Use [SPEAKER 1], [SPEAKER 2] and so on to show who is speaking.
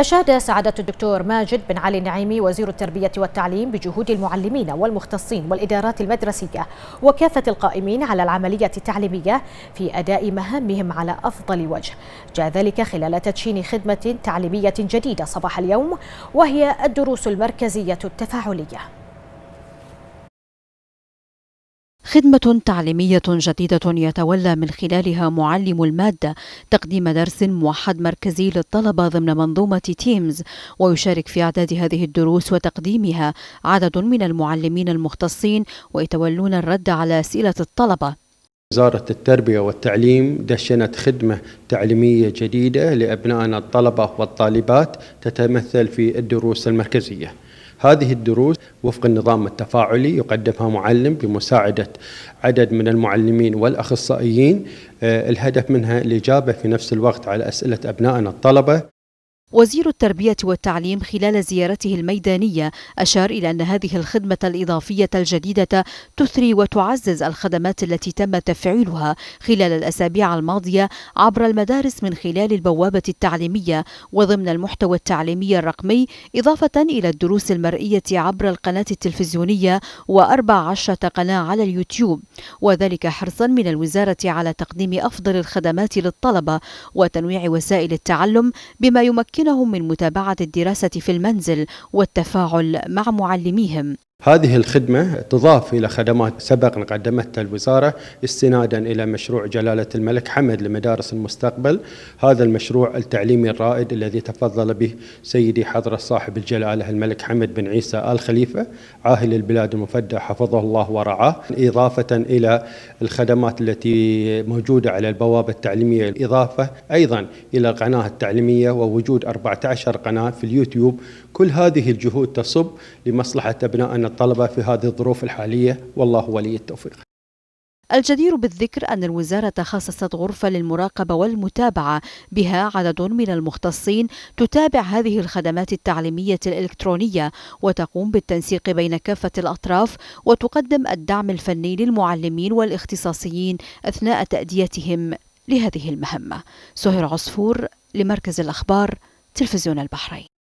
[SPEAKER 1] أشاد سعادة الدكتور ماجد بن علي النعيمي وزير التربية والتعليم بجهود المعلمين والمختصين والإدارات المدرسية وكافة القائمين على العملية التعليمية في أداء مهامهم على أفضل وجه جاء ذلك خلال تدشين خدمة تعليمية جديدة صباح اليوم وهي الدروس المركزية التفاعلية
[SPEAKER 2] خدمة تعليمية جديدة يتولى من خلالها معلم المادة تقديم درس موحد مركزي للطلبة ضمن منظومة تيمز ويشارك في إعداد هذه الدروس وتقديمها عدد من المعلمين المختصين ويتولون الرد على أسئلة الطلبة
[SPEAKER 3] وزارة التربية والتعليم دشنت خدمة تعليمية جديدة لأبنائنا الطلبة والطالبات تتمثل في الدروس المركزية هذه الدروس وفق النظام التفاعلي يقدمها معلم بمساعدة عدد من المعلمين والأخصائيين آه، الهدف منها الإجابة في نفس الوقت على أسئلة أبنائنا الطلبة
[SPEAKER 2] وزير التربية والتعليم خلال زيارته الميدانية أشار إلى أن هذه الخدمة الإضافية الجديدة تثري وتعزز الخدمات التي تم تفعيلها خلال الأسابيع الماضية عبر المدارس من خلال البوابة التعليمية وضمن المحتوى التعليمي الرقمي إضافة إلى الدروس المرئية عبر القناة التلفزيونية وأربع عشرة قناة على اليوتيوب وذلك حرصا من الوزارة على تقديم أفضل الخدمات للطلبة وتنويع وسائل التعلم بما يمكن يمكنهم من متابعة الدراسة في المنزل والتفاعل مع معلميهم
[SPEAKER 3] هذه الخدمة تضاف إلى خدمات سبق قدمتها الوزارة استنادا إلى مشروع جلالة الملك حمد لمدارس المستقبل هذا المشروع التعليمي الرائد الذي تفضل به سيدي حضرة صاحب الجلالة الملك حمد بن عيسى آل خليفة عاهل البلاد المفدى حفظه الله ورعاه إضافة إلى الخدمات التي موجودة على البوابة التعليمية الإضافة أيضا إلى القناة التعليمية ووجود 14 قناة في اليوتيوب كل هذه الجهود تصب لمصلحة أبنائنا الطلبة في هذه الظروف الحالية والله ولي التوفيق
[SPEAKER 2] الجدير بالذكر أن الوزارة خصصت غرفة للمراقبة والمتابعة بها عدد من المختصين تتابع هذه الخدمات التعليمية الإلكترونية وتقوم بالتنسيق بين كافة الأطراف وتقدم الدعم الفني للمعلمين والإختصاصيين أثناء تأديتهم لهذه المهمة سهير عصفور لمركز الأخبار تلفزيون البحرين